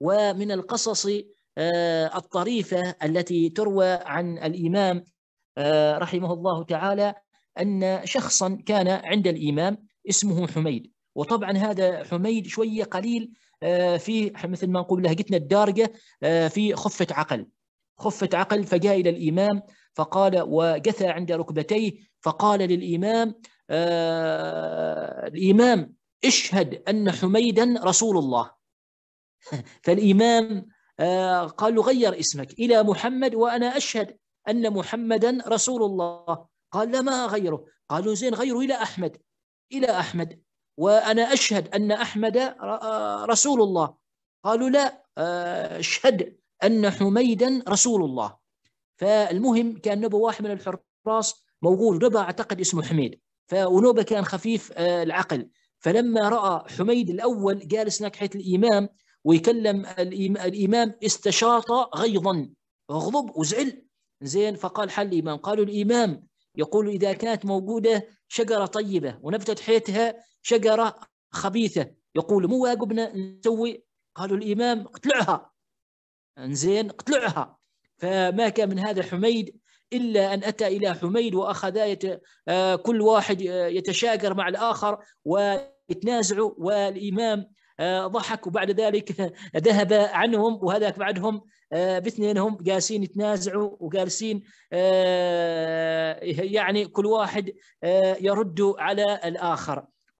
ومن القصص آه، الطريفة التي تروى عن الإمام آه، رحمه الله تعالى أن شخصا كان عند الإمام اسمه حميد وطبعا هذا حميد شوية قليل آه، في مثل ما نقول لهجتنا الدارجة في خفة عقل خفة عقل فجاء إلى الإمام فقال وجثى عند ركبتيه فقال للإمام الإمام اشهد أن حميدا رسول الله فالإمام آه، قال له غير اسمك إلى محمد وأنا أشهد أن محمدا رسول الله قال لا ما أغيره قالوا زين غيره إلى أحمد إلى أحمد وأنا أشهد أن أحمد آه، رسول الله قالوا لا آه، أشهد أن حميدا رسول الله فالمهم كان نبو واحد من الحراس موجود نبا أعتقد اسمه حميد فأنوبة كان خفيف العقل فلما رأى حميد الأول جالس ناحية الإمام ويكلم الامام استشاط غيظا غضب وزعل زين فقال حل الامام قالوا الامام يقول اذا كانت موجوده شجره طيبه ونبتت حيتها شجره خبيثه يقول مو واجبنا نسوي قالوا الامام اقتلعها زين اقتلعها فما كان من هذا حميد الا ان اتى الى حميد واخذا آه، كل واحد آه، يتشاجر مع الاخر ويتنازعوا والامام آه، ضحك وبعد ذلك ذهب عنهم وهذاك بعدهم آه، باثنينهم جالسين يتنازعوا وجالسين آه، يعني كل واحد يرد على الاخر